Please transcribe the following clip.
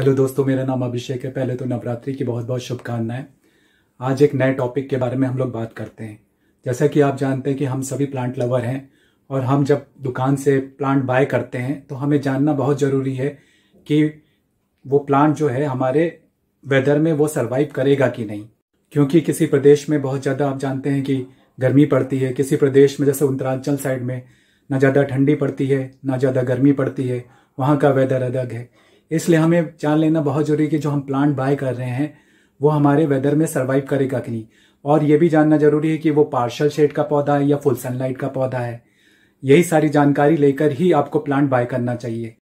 hello दोस्तों मेरा नाम अभिषेक है पहले तो नवरात्रि की बहुत बहुत शुभकामनाएं आज एक नए टॉपिक के बारे में हम लोग बात करते हैं जैसा कि आप जानते हैं कि हम सभी प्लांट लवर हैं और हम जब दुकान से प्लांट बाय करते हैं तो हमें जानना बहुत ज़रूरी है कि वो प्लांट जो है हमारे वेदर में वो सर्वाइव करेगा कि नहीं क्योंकि किसी प्रदेश में बहुत ज़्यादा आप जानते हैं कि गर्मी पड़ती है किसी प्रदेश में जैसे उत्तरांचल साइड में ना ज़्यादा ठंडी पड़ती है ना ज़्यादा गर्मी पड़ती है वहाँ का वेदर अलग है इसलिए हमें जान लेना बहुत जरूरी है कि जो हम प्लांट बाय कर रहे हैं वो हमारे वेदर में सर्वाइव करेगा कि नहीं और ये भी जानना जरूरी है कि वो पार्शल शेड का पौधा है या फुल सनलाइट का पौधा है यही सारी जानकारी लेकर ही आपको प्लांट बाय करना चाहिए